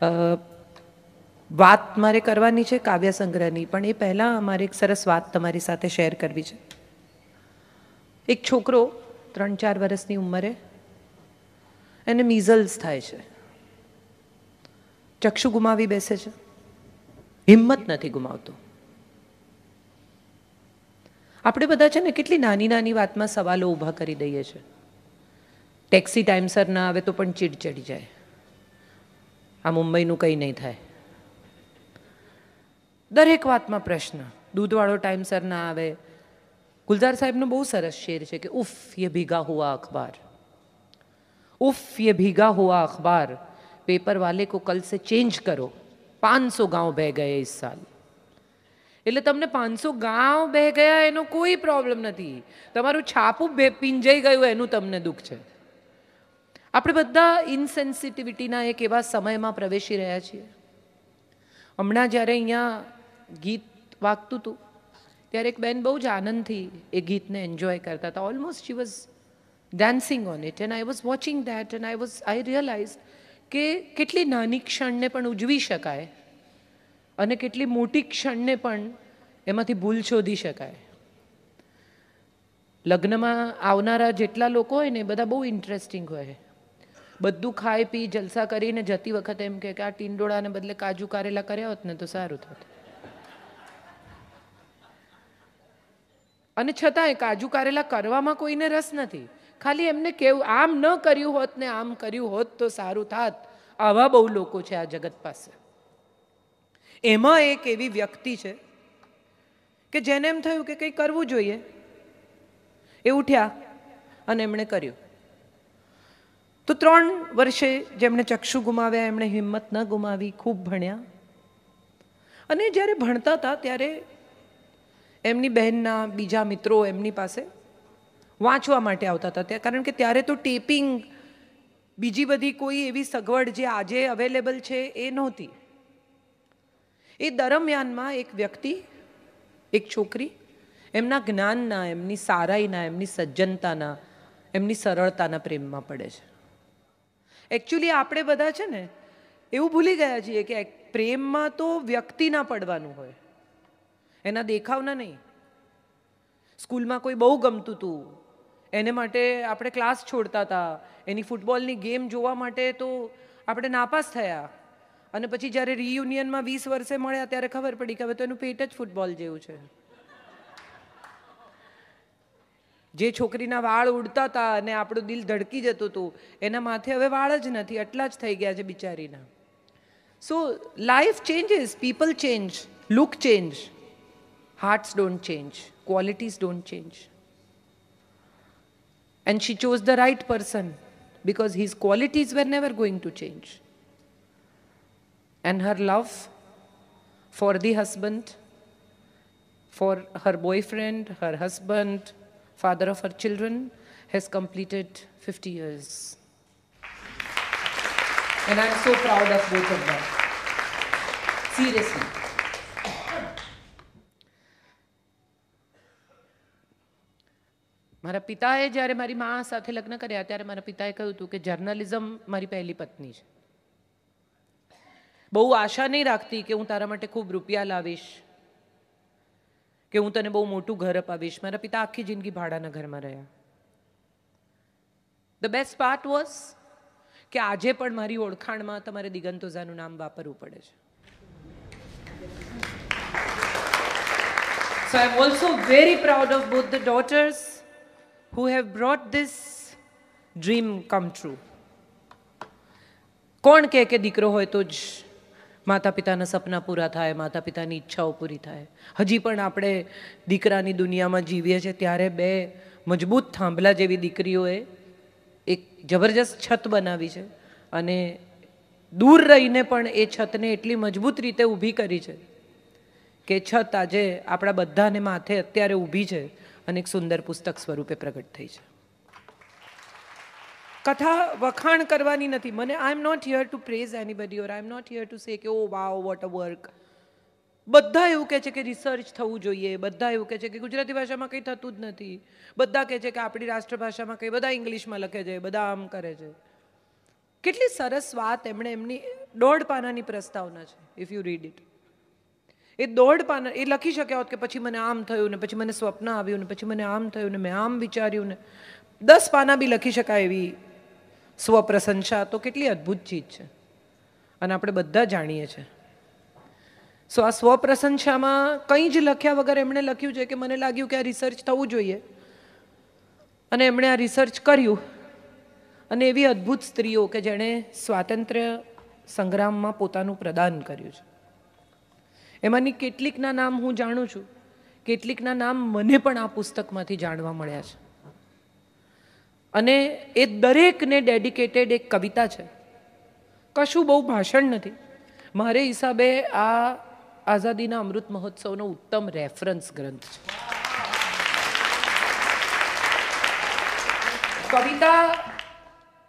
વાત મારે કરવાની છે કાવ્ય સંગ્રહની પણ એ પહેલાં અમારે એક સરસ વાત તમારી સાથે શેર કરવી છે એક છોકરો ત્રણ ચાર વર્ષની ઉંમરે એને મિઝલ્સ થાય છે ચક્ષુ ગુમાવી બેસે છે હિંમત નથી ગુમાવતો આપણે બધા છે ને કેટલી નાની નાની વાતમાં સવાલો ઊભા કરી દઈએ છીએ ટેક્સી ટાઈમસર ના આવે તો પણ ચીડ ચડી જાય આ મુંબઈનું કંઈ નહીં થાય દરેક વાતમાં પ્રશ્ન દૂધવાળો ટાઈમસર ના આવે ગુલઝાર સાહેબનો બહુ સરસ શેર છે કે ઉફ યે ભીગા હુઆ અખબાર ઉફ યે ભીગા હુઆ અખબાર પેપર વાલે કો કલ સે ચેન્જ કરો પાંચસો ગાંવ બહ ગયા ઇસ સાલ એટલે તમને પાંચસો ગાંવ બહ ગયા એનો કોઈ પ્રોબ્લેમ નથી તમારું છાપું પીંજાઈ ગયું એનું તમને દુઃખ છે આપણે બધા ઇનસેન્સિટિવિટીના એક એવા સમયમાં પ્રવેશી રહ્યા છીએ હમણાં જ્યારે અહીંયા ગીત વાગતું હતું ત્યારે એક બેન બહુ જ આનંદથી એ ગીતને એન્જોય કરતા હતા almost she was dancing on it and I was watching that and I was I realise કે કેટલી નાની ક્ષણને પણ ઉજવી શકાય અને કેટલી મોટી ક્ષણને પણ એમાંથી ભૂલ શોધી શકાય લગ્નમાં આવનારા જેટલા લોકો હોય ને એ બધા બહુ ઇન્ટરેસ્ટિંગ હોય બધું ખાઈ પી જલસા કરીને જતી વખતે એમ કે આ ટીંડોળાને બદલે કાજુ કારેલા કર્યા હોત ને તો સારું થત અને છતાંય કાજુ કારેલા કરવામાં કોઈને રસ નથી ખાલી એમને કેવું આમ ન કર્યું હોત ને આમ કર્યું હોત તો સારું થાત આવા બહુ લોકો છે આ જગત પાસે એમાં એક એવી વ્યક્તિ છે કે જેને એમ થયું કે કંઈ કરવું જોઈએ એ ઉઠ્યા અને એમણે કર્યું તો ત્રણ વર્ષે જેમણે ચક્ષુ ગુમાવ્યા એમણે હિંમત ન ગુમાવી ખૂબ ભણ્યા અને જ્યારે ભણતા હતા ત્યારે એમની બહેનના બીજા મિત્રો એમની પાસે વાંચવા માટે આવતા હતા ત્યાં કારણ કે ત્યારે તો ટેપિંગ બીજી બધી કોઈ એવી સગવડ જે આજે અવેલેબલ છે એ નહોતી એ દરમિયાનમાં એક વ્યક્તિ એક છોકરી એમના જ્ઞાનના એમની સારાઈના એમની સજ્જનતાના એમની સરળતાના પ્રેમમાં પડે છે એકચ્યુઅલી આપણે બધા છે ને એવું ભૂલી ગયા છીએ કે પ્રેમમાં તો વ્યક્તિ ના પડવાનું હોય એના દેખાવના નહીં સ્કૂલમાં કોઈ બહુ ગમતું હતું એને માટે આપણે ક્લાસ છોડતા હતા એની ફૂટબોલની ગેમ જોવા માટે તો આપણે નાપાસ થયા અને પછી જ્યારે રિયુનિયનમાં વીસ વર્ષે મળ્યા ત્યારે ખબર પડી કે હવે તો એનું પેટ જ ફૂટબોલ જેવું છે જે છોકરીના વાળ ઉડતા હતા અને આપણું દિલ ધડકી જતું હતું એના માથે હવે વાળ જ નથી આટલા જ થઈ ગયા છે બિચારીના so life changes people change look change hearts don't change qualities don't change and she chose the right person because his qualities were never going to change and her love for the husband for her boyfriend her husband father of her children, has completed 50 years. And I'm so proud of both of them. Seriously. મારા પિતાએ જ્યારે મારી મા સાથે લગ્ન કર્યા ત્યારે મારા પિતાએ કહ્યું હતું કે જર્નલિઝમ મારી પહેલી પત્ની છે બહુ આશા નહીં રાખતી કે હું તારા માટે ખૂબ રૂપિયા લાવીશ કે હું તને બહુ મોટું ઘર અપાવીશ મારા પિતા આખી જિંદગી ભાડાના ઘરમાં રહ્યા ધ બેસ્ટ પાર્ટ વોઝ કે આજે પણ મારી ઓળખાણમાં તમારે દિગંતોઝાનું નામ વાપરવું પડે છે So I'm also very proud of both the daughters who have brought this dream come true. કોણ કહે કે દીકરો હોય તો જ માતા પિતાના સપના પૂરા થાય માતા પિતાની ઈચ્છાઓ પૂરી થાય હજી પણ આપણે દીકરાની દુનિયામાં જીવીએ છીએ ત્યારે બે મજબૂત થાંભલા જેવી દીકરીઓએ એક જબરજસ્ત છત બનાવી છે અને દૂર રહીને પણ એ છતને એટલી મજબૂત રીતે ઊભી કરી છે કે છત આજે આપણા બધાને માથે અત્યારે ઊભી છે અને એક સુંદર પુસ્તક સ્વરૂપે પ્રગટ થઈ છે કથા વખાણ કરવાની નથી મને I am not here to praise anybody or I am not here to say કે ઓ વાવ વોટ અ વર્ક બધા એવું કહે છે કે રિસર્ચ થવું જોઈએ બધા એવું કહે છે કે ગુજરાતી ભાષામાં કંઈ થતું જ નથી બધા કહે છે કે આપણી રાષ્ટ્રભાષામાં કંઈ બધા ઇંગ્લિશમાં લખે છે બધા આમ કરે છે કેટલી સરસ વાત એમણે એમની દોઢ પાનાની પ્રસ્તાવના છે ઇફ યુ રીડ ઇટ એ દોઢ પાના એ લખી શક્યા હોત કે પછી મને આમ થયું ને પછી મને સ્વપ્ન આવ્યું ને પછી મને આમ થયું ને મેં આમ વિચાર્યું ને દસ પાના બી લખી શકાય એવી સ્વપ્રશંસા તો કેટલી અદ્ભુત ચીજ છે અને આપણે બધા જાણીએ છીએ સો આ સ્વપ્રશંસામાં કંઈ જ લખ્યા વગર એમણે લખ્યું છે કે મને લાગ્યું કે આ રિસર્ચ થવું જોઈએ અને એમણે આ રિસર્ચ કર્યું અને એવી અદ્ભુત સ્ત્રીઓ કે જેણે સ્વાતંત્ર્ય સંગ્રામમાં પોતાનું પ્રદાન કર્યું છે એમાંની કેટલીકના નામ હું જાણું છું કેટલીકના નામ મને પણ આ પુસ્તકમાંથી જાણવા મળ્યા છે અને એ દરેકને ડેડિકેટેડ એક કવિતા છે કશું બહુ ભાષણ નથી મારે હિસાબે આ આઝાદીના અમૃત મહોત્સવનો ઉત્તમ રેફરન્સ ગ્રંથ છે કવિતા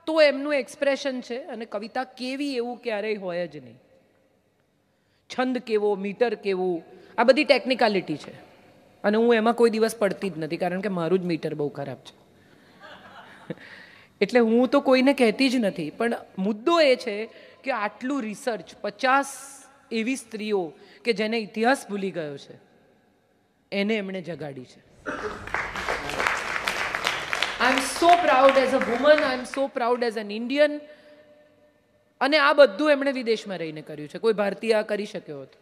તો એમનું એક્સપ્રેશન છે અને કવિતા કેવી એવું ક્યારેય હોય જ નહીં છંદ કેવો મીટર કેવું આ બધી ટેકનિકાલિટી છે અને હું એમાં કોઈ દિવસ પડતી જ નથી કારણ કે મારું જ મીટર બહુ ખરાબ છે એટલે હું તો કોઈને કહેતી જ નથી પણ મુદ્દો એ છે કે આટલું રિસર્ચ પચાસ એવી સ્ત્રીઓ કે જેને ઇતિહાસ ભૂલી ગયો છે એને એમણે જગાડી છે I am so proud as a woman I am so proud as an Indian અને આ બધું એમણે વિદેશમાં રહીને કર્યું છે કોઈ ભારતીય આ કરી શક્યો હતો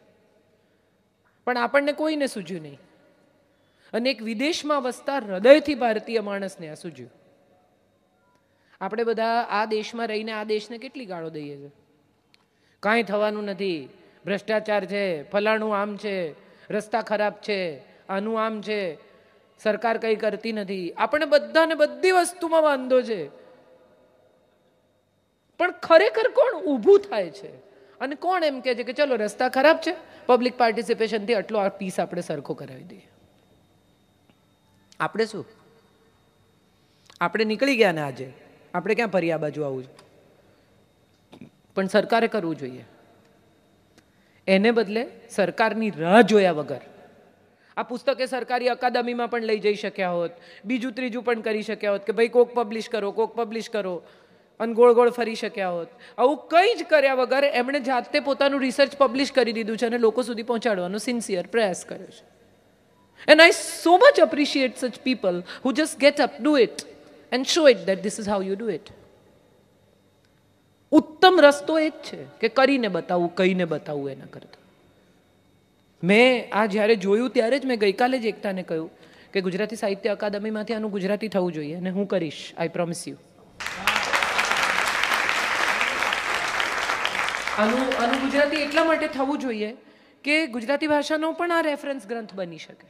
પણ આપણને કોઈને સૂજ્યું નહીં અને એક વિદેશમાં વસતા હૃદયથી ભારતીય માણસને આ સૂજ્યું આપણે બધા આ દેશમાં રહીને આ દેશને કેટલી ગાળો દઈએ છીએ કાંઈ થવાનું નથી ભ્રષ્ટાચાર છે ફલાણું આમ છે રસ્તા ખરાબ છે આનું આમ છે સરકાર કંઈ કરતી નથી આપણે બધાને બધી વસ્તુમાં વાંધો છે પણ ખરેખર કોણ ઊભું થાય છે અને કોણ એમ કહે છે કે ચલો રસ્તા ખરાબ છે પબ્લિક પાર્ટિસિપેશનથી આટલો આ પીસ આપણે સરખો કરાવી દઈએ આપણે શું આપણે નીકળી ગયા ને આજે આપણે ક્યાં ફરી આ બાજુ આવું છે પણ સરકારે કરવું જોઈએ એને બદલે સરકારની રાહ જોયા વગર આ પુસ્તકે સરકારી અકાદમીમાં પણ લઈ જઈ શક્યા હોત બીજું ત્રીજું પણ કરી શક્યા હોત કે ભાઈ કોક પબ્લિશ કરો કોક પબ્લિશ કરો અને ગોળ ગોળ ફરી શક્યા હોત આવું કંઈ જ કર્યા વગર એમણે જાતે પોતાનું રિસર્ચ પબ્લિશ કરી દીધું છે અને લોકો સુધી પહોંચાડવાનો સિન્સિયર પ્રયાસ કર્યો છે and I so much appreciate such people who just get up do it and show it that this is how you do it ઉત્તમ રસ્તો એ જ છે કે કરીને બતાવવું કહીને બતાવવું એના કરતાં મેં આ જ્યારે જોયું ત્યારે જ મેં ગઈકાલે જ એકતાને કહ્યું કે ગુજરાતી સાહિત્ય અકાદમીમાંથી આનું ગુજરાતી થવું જોઈએ અને હું કરીશ આઈ પ્રોમિસ યુ આનું આનું ગુજરાતી એટલા માટે થવું જોઈએ કે ગુજરાતી ભાષાનો પણ આ રેફરન્સ ગ્રંથ બની શકે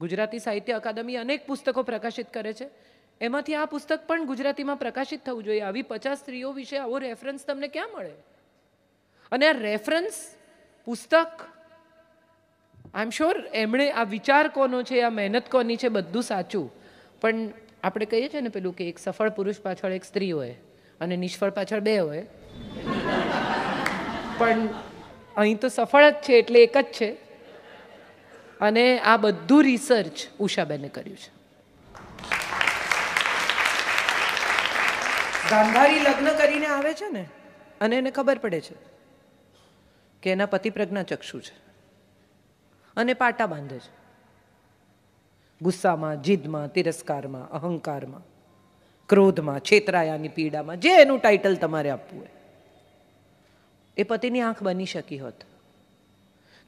ગુજરાતી સાહિત્ય અકાદમી અનેક પુસ્તકો પ્રકાશિત કરે છે એમાંથી આ પુસ્તક પણ ગુજરાતીમાં પ્રકાશિત થવું જોઈએ આવી પચાસ સ્ત્રીઓ વિશે આવો રેફરન્સ તમને ક્યાં મળે અને આ રેફરન્સ પુસ્તક આઈ એમ શ્યોર એમણે આ વિચાર કોનો છે આ મહેનત કોની છે બધું સાચું પણ આપણે કહીએ છીએ ને પેલું કે એક સફળ પુરુષ પાછળ એક સ્ત્રી હોય અને નિષ્ફળ પાછળ બે હોય પણ અહીં તો સફળ જ છે એટલે એક જ છે અને આ બધું રિસર્ચ ઉષાબેને કર્યું છે ગાંધારી લગ્ન કરીને આવે છે ને અને એને ખબર પડે છે કે એના પતિ ચક્ષુ છે અને પાટા બાંધે છે ગુસ્સામાં જીદમાં તિરસ્કારમાં અહંકારમાં ક્રોધમાં છેતરાયાની પીડામાં જે એનું ટાઇટલ તમારે આપવું હોય એ પતિની આંખ બની શકી હોત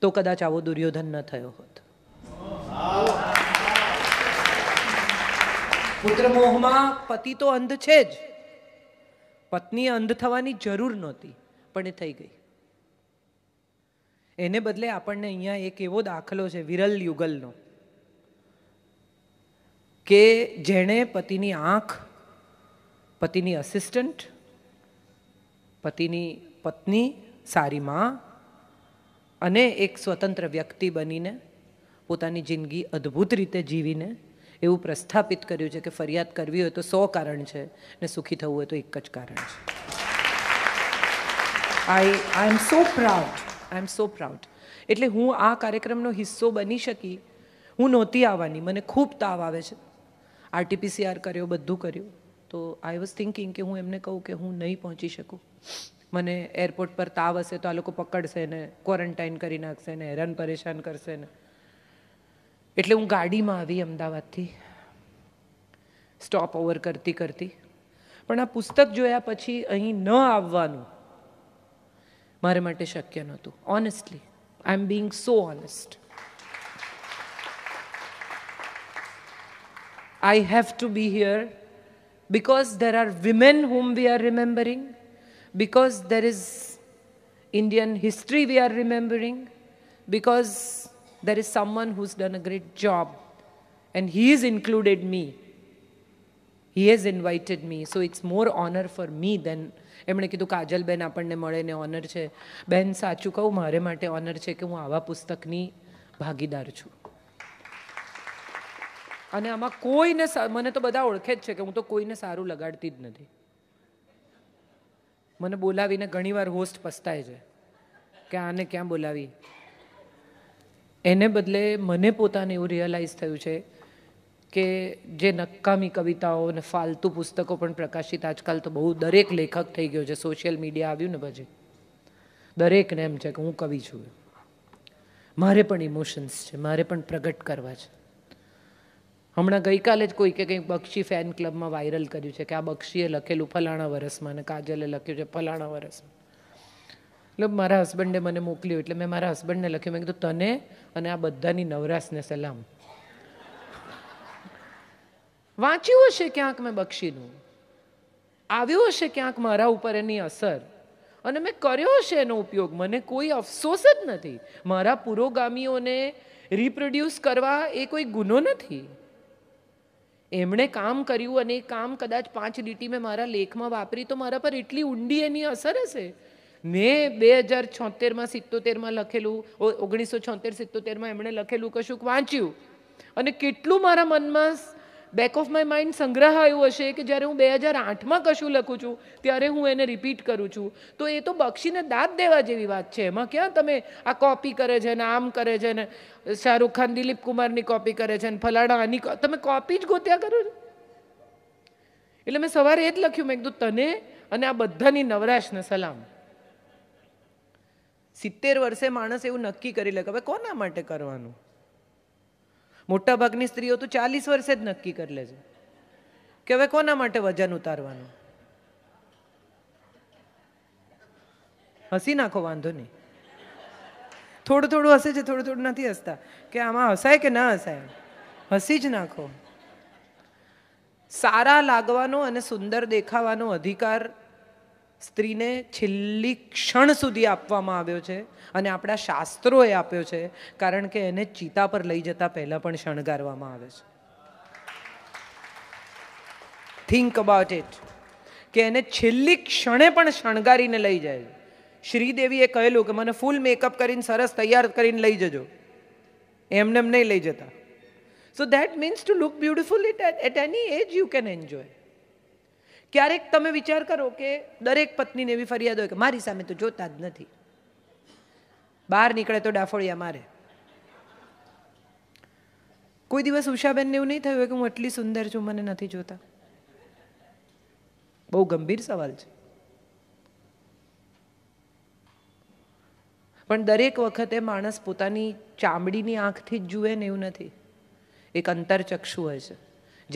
તો કદાચ આવો દુર્યોધન ન થયો હોત પુત્ર મોહમાં પતિ તો અંધ છે જ પત્ની અંધ થવાની જરૂર નહોતી પણ એ થઈ ગઈ એને બદલે આપણને અહીંયા એક એવો દાખલો છે વિરલ યુગલનો કે જેણે પતિની આંખ પતિની અસિસ્ટન્ટ પતિની પત્ની સારી માં અને એક સ્વતંત્ર વ્યક્તિ બનીને પોતાની જિંદગી અદ્ભુત રીતે જીવીને એવું પ્રસ્થાપિત કર્યું છે કે ફરિયાદ કરવી હોય તો સો કારણ છે ને સુખી થવું હોય તો એક જ કારણ છે આઈ આઈ am so proud I am so proud એટલે હું આ કાર્યક્રમનો હિસ્સો બની શકી હું નહોતી આવવાની મને ખૂબ તાવ આવે છે આરટીપીસીઆર કર્યો બધું કર્યું તો આઈ વોઝ થિંકિંગ કે હું એમને કહું કે હું નહીં પહોંચી શકું મને એરપોર્ટ પર તાવ હશે તો આ લોકો પકડશે ને ક્વોરન્ટાઇન કરી નાખશે ને હેરાન પરેશાન કરશે ને એટલે હું ગાડીમાં આવી અમદાવાદથી સ્ટોપ ઓવર કરતી કરતી પણ આ પુસ્તક જોયા પછી અહીં ન આવવાનું મારે માટે શક્ય નહોતું honestly I am being so honest I have to be here because there are women whom we are remembering, because there is Indian history we are remembering, because there is someone who's done a great job and he has included me. He has invited me. So it's more honor for me than એમણે કીધું કાજલબેન આપણને મળે ને honour છે બેન સાચું કહું મારે માટે ઓનર છે કે હું આવા પુસ્તકની ભાગીદાર છું અને આમાં કોઈને મને તો બધા ઓળખે જ છે કે હું તો કોઈને સારું લગાડતી જ નથી મને બોલાવીને ઘણીવાર હોસ્ટ પસ્તાય છે કે આને ક્યાં બોલાવી એને બદલે મને પોતાને એવું રિયલાઇઝ થયું છે કે જે નકામી કવિતાઓ અને ફાલતુ પુસ્તકો પણ પ્રકાશિત આજકાલ તો બહુ દરેક લેખક થઈ ગયો છે સોશિયલ મીડિયા આવ્યું ને પછી દરેકને એમ છે કે હું કવિ છું મારે પણ ઇમોશન્સ છે મારે પણ પ્રગટ કરવા છે હમણાં ગઈકાલે જ કોઈ કે કંઈક બક્ષી ફેન ક્લબમાં વાયરલ કર્યું છે કે આ બક્ષીએ લખેલું ફલાણા વરસમાં અને કાજલે લખ્યું છે ફલાણા વરસમાં એટલે મારા હસબન્ડે મને મોકલ્યું એટલે મેં મારા હસબન્ડને લખ્યું મેં કીધું તને અને આ બધાની નવરાશને સલામ વાંચ્યું હશે ક્યાંક મેં બક્ષીનું આવ્યું હશે ક્યાંક મારા ઉપર એની અસર અને મેં કર્યો હશે એનો ઉપયોગ મને કોઈ અફસોસ જ નથી મારા પુરોગામીઓને રિપ્રોડ્યુસ કરવા એ કોઈ ગુનો નથી એમણે કામ કર્યું અને એ કામ કદાચ પાંચ લીટી મેં મારા લેખમાં વાપરી તો મારા પર એટલી ઊંડી એની અસર હશે મેં બે હજાર છોતેરમાં સિત્તોતેરમાં લખેલું ઓગણીસો છોતેર સિત્તોતેરમાં એમણે લખેલું કશુંક વાંચ્યું અને કેટલું મારા મનમાં બેક ઓફ માય માઇન્ડ સંગ્રહ સંગ્રહાયું હશે કે જ્યારે હું બે હજાર આઠમાં કશું લખું છું ત્યારે હું એને રિપીટ કરું છું તો એ તો બક્ષીને દાદ દેવા જેવી વાત છે એમાં ક્યાં તમે આ કોપી કરે છે ને આમ કરે છે ને શાહરૂખ ખાન દિલીપ કુમારની કોપી કરે છે ને ફલાણા આની તમે કોપી જ ગોત્યા કરો છો એટલે મેં સવારે એ જ લખ્યું મેં કીધું તને અને આ બધાની નવરાશને સલામ સિત્તેર વર્ષે માણસ એવું નક્કી કરી લે કે હવે કોના માટે કરવાનું મોટાભાગની સ્ત્રીઓ તો ચાલીસ વર્ષે જ નક્કી કરી લે છે કે હવે કોના માટે વજન ઉતારવાનું હસી નાખો વાંધો નહીં થોડું થોડું હસે છે થોડું થોડું નથી હસતા કે આમાં હસાય કે ના હસાય હસી જ નાખો સારા લાગવાનો અને સુંદર દેખાવાનો અધિકાર સ્ત્રીને છેલ્લી ક્ષણ સુધી આપવામાં આવ્યો છે અને આપણા શાસ્ત્રોએ આપ્યો છે કારણ કે એને ચિતા પર લઈ જતા પહેલાં પણ શણગારવામાં આવે છે થિંક અબાઉટ ઇટ કે એને છેલ્લી ક્ષણે પણ શણગારીને લઈ જાય શ્રીદેવીએ કહેલું કે મને ફૂલ મેકઅપ કરીને સરસ તૈયાર કરીને લઈ જજો એમને એમ નહીં લઈ જતા so that means to look beautiful it at any age you can enjoy ક્યારેક તમે વિચાર કરો કે દરેક પત્નીને એવી ફરિયાદ હોય કે મારી સામે તો જોતા જ નથી બહાર નીકળે તો ડાફોળિયા મારે કોઈ દિવસ ઉષાબેનને એવું નહીં થયું હોય કે હું એટલી સુંદર છું મને નથી જોતા બહુ ગંભીર સવાલ છે પણ દરેક વખતે માણસ પોતાની ચામડીની આંખથી જ જુએ ને એવું નથી એક અંતરચક્ષુ હોય છે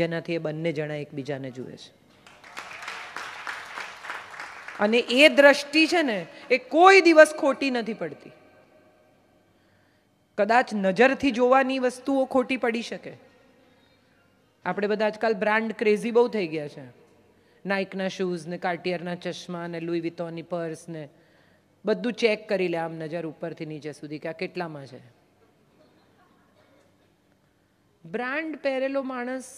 જેનાથી એ બંને જણા એકબીજાને જુએ છે અને એ દ્રષ્ટિ છે ને એ કોઈ દિવસ ખોટી નથી પડતી કદાચ નજરથી જોવાની વસ્તુઓ ખોટી પડી શકે આપણે બધા આજકાલ બ્રાન્ડ ક્રેઝી બહુ થઈ ગયા છે નાઇકના શૂઝ ને કાર્ટિયરના ચશ્મા ને લુઈ વિતોની પર્સ ને બધું ચેક કરી લે આમ નજર ઉપરથી નીચે સુધી કે આ કેટલામાં છે બ્રાન્ડ પહેરેલો માણસ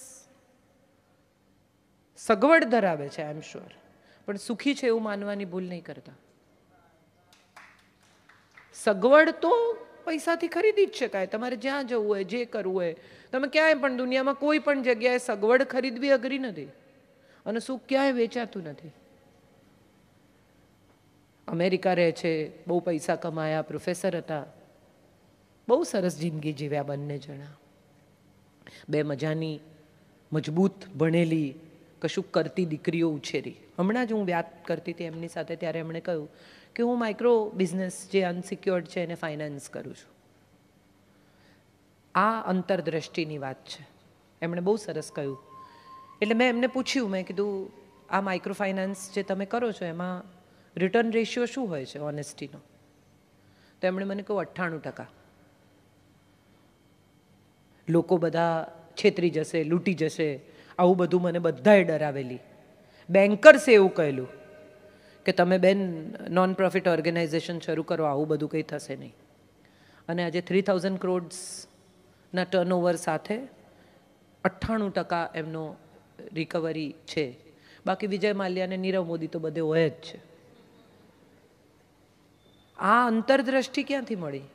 સગવડ ધરાવે છે આઈ એમ શ્યોર પણ સુખી છે એવું માનવાની ભૂલ નહીં કરતા સગવડ તો પૈસાથી ખરીદી જ શકાય તમારે જ્યાં જવું હોય જે કરવું હોય તમે ક્યાંય પણ દુનિયામાં કોઈ પણ જગ્યાએ સગવડ ખરીદવી અઘરી નથી અને સુખ ક્યાંય વેચાતું નથી અમેરિકા રહે છે બહુ પૈસા કમાયા પ્રોફેસર હતા બહુ સરસ જિંદગી જીવ્યા બંને જણા બે મજાની મજબૂત ભણેલી કશું કરતી દીકરીઓ ઉછેરી હમણાં જ હું વાત કરતી હતી એમની સાથે ત્યારે એમણે કહ્યું કે હું માઇક્રો બિઝનેસ જે અનસિક્યોર્ડ છે એને ફાઇનાન્સ કરું છું આ અંતરદ્રષ્ટિની વાત છે એમણે બહુ સરસ કહ્યું એટલે મેં એમને પૂછ્યું મેં કીધું આ માઇક્રો ફાઇનાન્સ જે તમે કરો છો એમાં રિટર્ન રેશિયો શું હોય છે ઓનેસ્ટીનો તો એમણે મને કહ્યું અઠ્ઠાણું ટકા લોકો બધા છેતરી જશે લૂંટી જશે આવું બધું મને બધાએ ડરાવેલી બેન્કર્સે એવું કહેલું કે તમે બેન નોન પ્રોફિટ ઓર્ગેનાઇઝેશન શરૂ કરો આવું બધું કંઈ થશે નહીં અને આજે થ્રી થાઉઝન્ડ ક્રોડ્સના ટર્નઓવર સાથે અઠ્ઠાણું ટકા એમનો રિકવરી છે બાકી વિજય માલ્યા અને નીરવ મોદી તો બધે હોય જ છે આ અંતરદ્રષ્ટિ ક્યાંથી મળી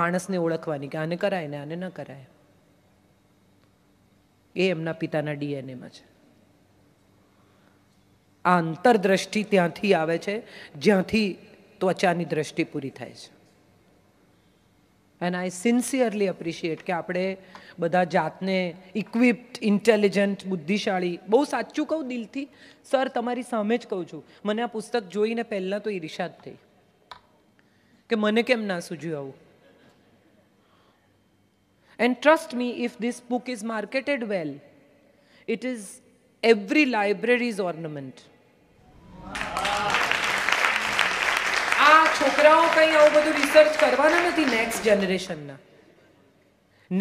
માણસને ઓળખવાની કે આને કરાય ને આને ન કરાય એ એમના પિતાના ડીએનએમાં છે આ અંતરદ્રષ્ટિ ત્યાંથી આવે છે જ્યાંથી ત્વચાની દ્રષ્ટિ પૂરી થાય છે એન્ડ આઈ સિન્સિયરલી એપ્રિશિએટ કે આપણે બધા જાતને ઇક્વિપ્ડ ઇન્ટેલિજન્ટ બુદ્ધિશાળી બહુ સાચું કહું દિલથી સર તમારી સામે જ કહું છું મને આ પુસ્તક જોઈને પહેલાં તો ઈર્ષા જ થઈ કે મને કેમ ના સૂજ્યું આવું And trust me, if this book is marketed well, it is every library's ornament. આ છોકરાઓ કંઈ આવું બધું રિસર્ચ કરવાના નથી નેક્સ્ટ જનરેશનના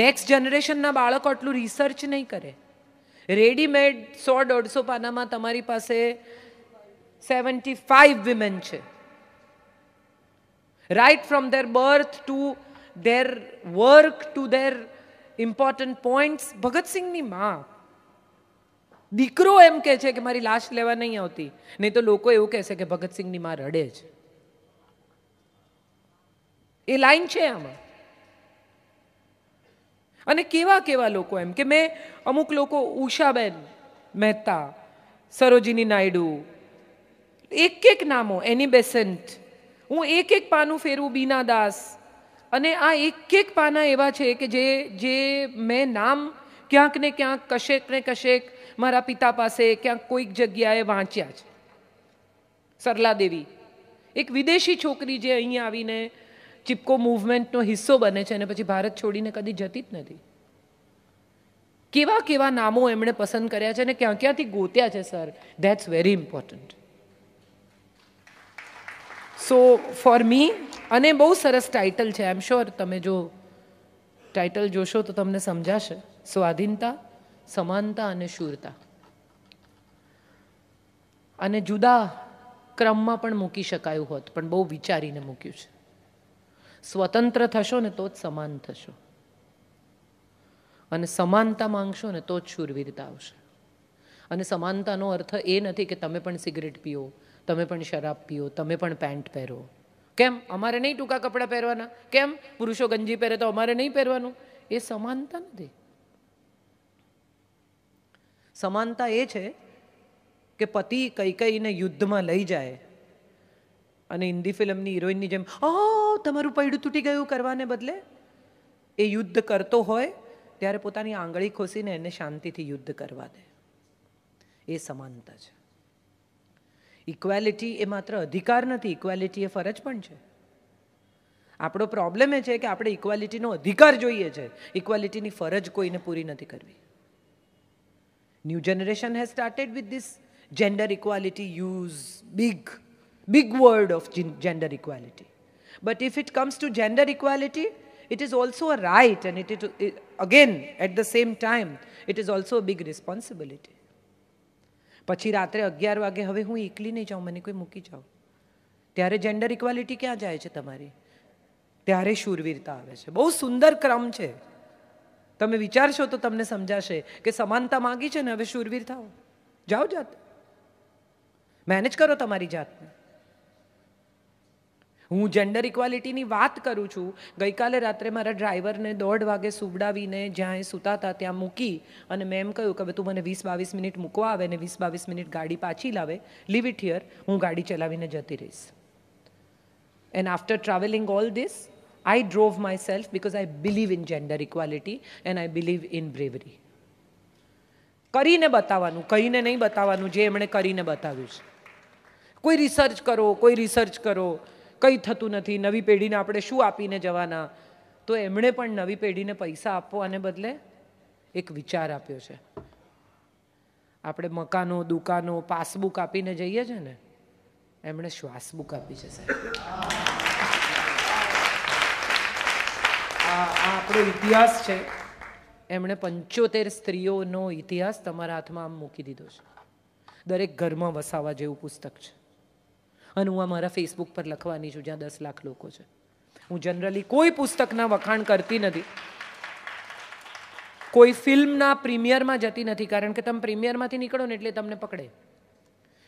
નેક્સ્ટ જનરેશનના બાળકો આટલું રિસર્ચ નહીં કરે રેડીમેડ સો દોઢસો પાનામાં તમારી પાસે સેવન્ટી ફાઈવ વિમેન છે right from their birth to their work to their important points ભગતસિંહની માં દીકરો એમ કે છે કે મારી લાશ લેવા નહીં આવતી નહીં તો લોકો એવું કહેશે કે ભગતસિંહની માં રડે છે એ લાઈન છે આમાં અને કેવા કેવા લોકો એમ કે મેં અમુક લોકો ઉષાબેન મહેતા સરોજીની નાયડુ એક એક નામો એની બેસન્ટ હું એક એક પાનું ફેરવું બીના દાસ અને આ એક એક પાના એવા છે કે જે જે મેં નામ ક્યાંક ને ક્યાંક કશેક ને કશેક મારા પિતા પાસે ક્યાંક કોઈક જગ્યાએ વાંચ્યા છે સરલાદેવી એક વિદેશી છોકરી જે અહીંયા આવીને ચિપકો મૂવમેન્ટનો હિસ્સો બને છે અને પછી ભારત છોડીને કદી જતી જ નથી કેવા કેવા નામો એમણે પસંદ કર્યા છે અને ક્યાં ક્યાંથી ગોત્યા છે sir that's very important so for me અને બહુ સરસ ટાઇટલ છે આઈ એમ શ્યોર તમે જો ટાઇટલ જોશો તો તમને સમજાશે સ્વાધીનતા સમાનતા અને શૂરતા અને જુદા ક્રમમાં પણ મૂકી શકાયું હોત પણ બહુ વિચારીને મૂક્યું છે સ્વતંત્ર થશો ને તો જ સમાન થશો અને સમાનતા માંગશો ને તો જ શૂરવીરતા આવશે અને સમાનતાનો અર્થ એ નથી કે તમે પણ સિગરેટ પીઓ તમે પણ શરાબ પીઓ તમે પણ પેન્ટ પહેરો કેમ અમારે નહીં ટૂંકા કપડાં પહેરવાના કેમ પુરુષો ગંજી પહેરે તો અમારે નહીં પહેરવાનું એ સમાનતા નથી સમાનતા એ છે કે પતિ કઈ કઈને યુદ્ધમાં લઈ જાય અને હિન્દી ફિલ્મની હિરોઈનની જેમ ઓ તમારું પૈડું તૂટી ગયું કરવાને બદલે એ યુદ્ધ કરતો હોય ત્યારે પોતાની આંગળી ખોસીને એને શાંતિથી યુદ્ધ કરવા દે એ સમાનતા છે ઇક્વાલિટી એ માત્ર અધિકાર નથી ઇક્વાલિટી એ ફરજ પણ છે આપણો પ્રોબ્લેમ એ છે કે આપણે ઇક્વાલિટીનો અધિકાર જોઈએ છે ઇક્વાલિટીની ફરજ કોઈને પૂરી નથી કરવી new generation has started with this gender equality use big big word of gender equality but if it comes to gender equality it is also a right and it, it, it again at the same time it is also a big responsibility પછી રાત્રે અગિયાર વાગે હવે હું એકલી નહીં જાઉં મને કોઈ મૂકી જાઉં ત્યારે જેન્ડર ઇક્વાલિટી ક્યાં જાય છે તમારી ત્યારે શૂરવીરતા આવે છે બહુ સુંદર ક્રમ છે તમે વિચારશો તો તમને સમજાશે કે સમાનતા માગી છે ને હવે શૂરવીર થાઓ જાઓ જાત મેનેજ કરો તમારી જાતને હું જેન્ડર ઇક્વાલિટીની વાત કરું છું ગઈકાલે રાત્રે મારા ડ્રાઈવરને દોઢ વાગે સુવડાવીને જ્યાં એ સૂતા હતા ત્યાં મૂકી અને મેં એમ કહ્યું કે તું મને વીસ બાવીસ મિનિટ મૂકવા આવે ને વીસ બાવીસ મિનિટ ગાડી પાછી લાવે લીવ ઇટ હિયર હું ગાડી ચલાવીને જતી રહીશ and after travelling all this I drove myself because I believe in gender equality and I believe in bravery કરીને બતાવવાનું કહીને નહીં બતાવવાનું જે એમણે કરીને બતાવ્યું છે કોઈ રિસર્ચ કરો કોઈ રિસર્ચ કરો કંઈ થતું નથી નવી પેઢીને આપણે શું આપીને જવાના તો એમણે પણ નવી પેઢીને પૈસા અને બદલે એક વિચાર આપ્યો છે આપણે મકાનો દુકાનો પાસબુક આપીને જઈએ છે ને એમણે શ્વાસબુક આપી છે સાહેબ આ આપણો ઇતિહાસ છે એમણે પંચોતેર સ્ત્રીઓનો ઇતિહાસ તમારા હાથમાં આમ મૂકી દીધો છે દરેક ઘરમાં વસાવા જેવું પુસ્તક છે અને હું આ મારા ફેસબુક પર લખવાની છું જ્યાં દસ લાખ લોકો છે હું જનરલી કોઈ પુસ્તકના વખાણ કરતી નથી કોઈ ફિલ્મના પ્રીમિયરમાં જતી નથી કારણ કે તમે પ્રીમિયરમાંથી નીકળો ને એટલે તમને પકડે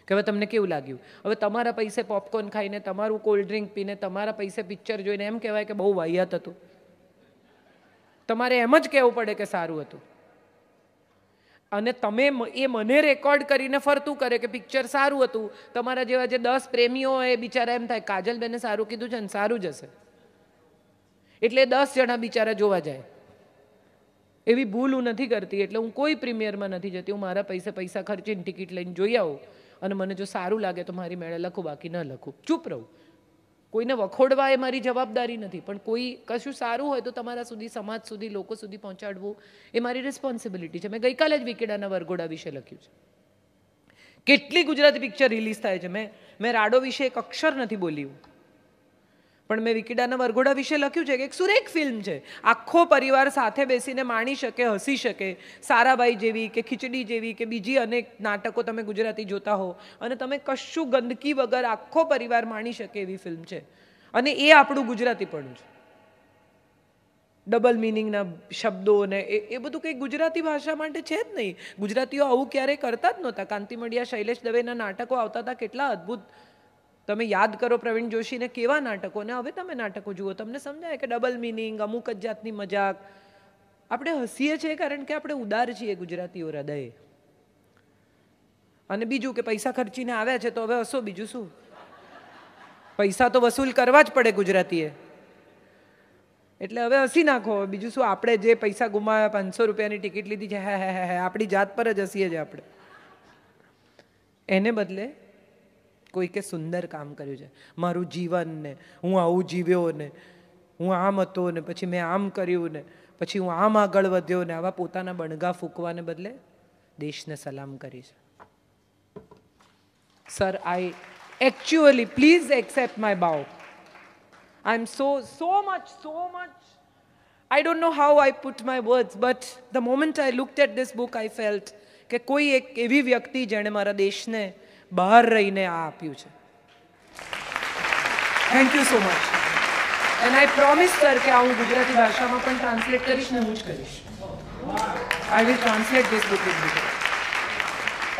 કે હવે તમને કેવું લાગ્યું હવે તમારા પૈસે પોપકોર્ન ખાઈને તમારું કોલ્ડ ડ્રિંક પીને તમારા પૈસે પિક્ચર જોઈને એમ કહેવાય કે બહુ વાહિયાત હતું તમારે એમ જ કહેવું પડે કે સારું હતું અને તમે એ મને રેકોર્ડ કરીને ફરતું કરે કે પિક્ચર સારું હતું તમારા જેવા જે દસ પ્રેમીઓ એ બિચારા એમ થાય કાજલબેને સારું કીધું છે ને સારું જ હશે એટલે દસ જણા બિચારા જોવા જાય એવી ભૂલ હું નથી કરતી એટલે હું કોઈ પ્રીમિયરમાં નથી જતી હું મારા પૈસે પૈસા ખર્ચીને ટિકિટ લઈને જોઈ આવું અને મને જો સારું લાગે તો મારી મેળે લખું બાકી ન લખું ચૂપ રહું કોઈને વખોડવા એ મારી જવાબદારી નથી પણ કોઈ કશું સારું હોય તો તમારા સુધી સમાજ સુધી લોકો સુધી પહોંચાડવું એ મારી રિસ્પોન્સિબિલિટી છે મેં ગઈકાલે જ વિકેડાના વરઘોડા વિશે લખ્યું છે કેટલી ગુજરાતી પિક્ચર રિલીઝ થાય છે મેં મેં રાડો વિશે એક અક્ષર નથી બોલ્યું પણ મેં વિકીડાના વરઘોડા વિશે લખ્યું છે કે એક સુરેખ ફિલ્મ છે આખો પરિવાર સાથે બેસીને માણી શકે હસી શકે સારાભાઈ જેવી કે ખીચડી જેવી કે બીજી અનેક નાટકો તમે ગુજરાતી જોતા હો અને તમે કશું ગંદકી વગર આખો પરિવાર માણી શકે એવી ફિલ્મ છે અને એ આપણું ગુજરાતી પણ છે ડબલ મિનિંગના શબ્દો ને એ બધું કંઈ ગુજરાતી ભાષા માટે છે જ નહીં ગુજરાતીઓ આવું ક્યારેય કરતા જ નહોતા કાંતિમડિયા શૈલેષ દવેના નાટકો આવતા હતા કેટલા અદ્ભુત તમે યાદ કરો પ્રવીણ જોશીને કેવા નાટકો ને હવે તમે નાટકો જુઓ તમને સમજાય કે ડબલ મિનિંગ અમુક જ જાતની મજાક આપણે હસીએ છીએ કારણ કે આપણે ઉદાર છીએ ગુજરાતીઓ હૃદયે અને બીજું કે પૈસા ખર્ચીને આવ્યા છે તો હવે હસો બીજું શું પૈસા તો વસૂલ કરવા જ પડે ગુજરાતીએ એટલે હવે હસી નાખો બીજું શું આપણે જે પૈસા ગુમાવ્યા પાંચસો રૂપિયાની ટિકિટ લીધી છે હે હે હે આપણી જાત પર જ હસીએ છીએ આપણે એને બદલે કોઈકે સુંદર કામ કર્યું છે મારું જીવન ને હું આવું જીવ્યો ને હું આમ હતો ને પછી મેં આમ કર્યું ને પછી હું આમ આગળ વધ્યો ને આવા પોતાના બણગા ફૂંકવાને બદલે દેશને સલામ કરી છે sir I actually please accept my bow I am so so much so much I don't know how I put my words but the moment I look at this book I felt કે કોઈ એક એવી વ્યક્તિ જેણે મારા દેશને બહાર રહીને આ આપ્યું છે thank you so much and I promise sir કે આ હું ગુજરાતી ભાષામાં પણ ટ્રાન્સલેટ કરીશ ને હું જ કરીશ I will translate this book in Gujarat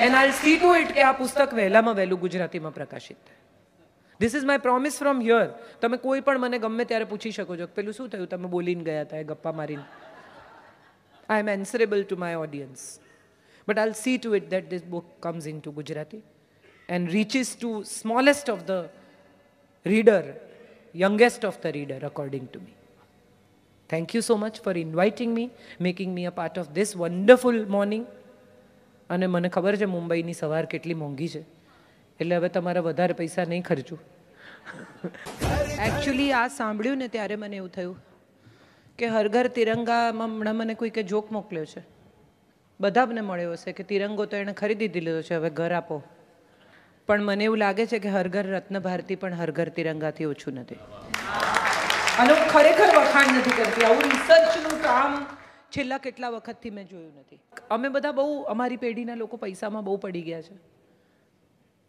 and I see to it કે આ પુસ્તક વહેલામાં વહેલું ગુજરાતીમાં પ્રકાશિત થાય this is my promise from here તમે કોઈ પણ મને ગમે ત્યારે પૂછી શકો છો પેલું શું થયું તમે બોલીને ગયા હતા એ ગપ્પા મારીને I am answerable to my audience but I see to it that this book comes into Gujarati and reaches to smallest of the reader, youngest of the reader, according to me. Thank you so much for inviting me, making me a part of this wonderful morning. અને મને ખબર છે મુંબઈની સવાર કેટલી મોંઘી છે એટલે હવે તમારે વધારે પૈસા નહીં ખર્ચું એકચ્યુઅલી આ સાંભળ્યું ને ત્યારે મને એવું થયું કે હર ઘર તિરંગામાં હમણાં મને કોઈ કે જોક મોકલ્યો છે બધા મને મળ્યો હશે કે તિરંગો તો એણે ખરીદી દીધો છે હવે ઘર આપો પણ મને એવું લાગે છે કે હરઘર રત્ન ભારતી પણ હરઘર તિરંગાથી ઓછું નથી અને ખરેખર વખાણ નથી કરતી આવું રિસર્ચનું કામ છેલ્લા કેટલા વખતથી મેં જોયું નથી અમે બધા બહુ અમારી પેઢીના લોકો પૈસામાં બહુ પડી ગયા છે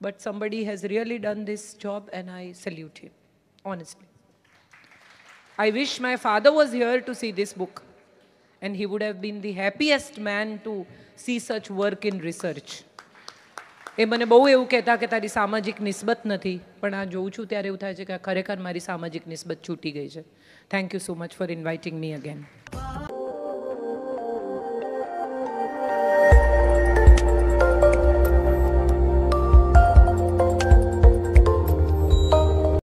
but somebody has really done this job and I salute him honestly I wish my father was here to see this book and he would have been the happiest man to see such work in research એ મને બહુ એવું કહેતા કે તારી સામાજિક નિસ્બત નથી પણ આ જોઉં છું ત્યારે એવું થાય છે કે ખરેખર મારી સામાજિક નિસ્બત છૂટી ગઈ છે thank you so much for inviting me again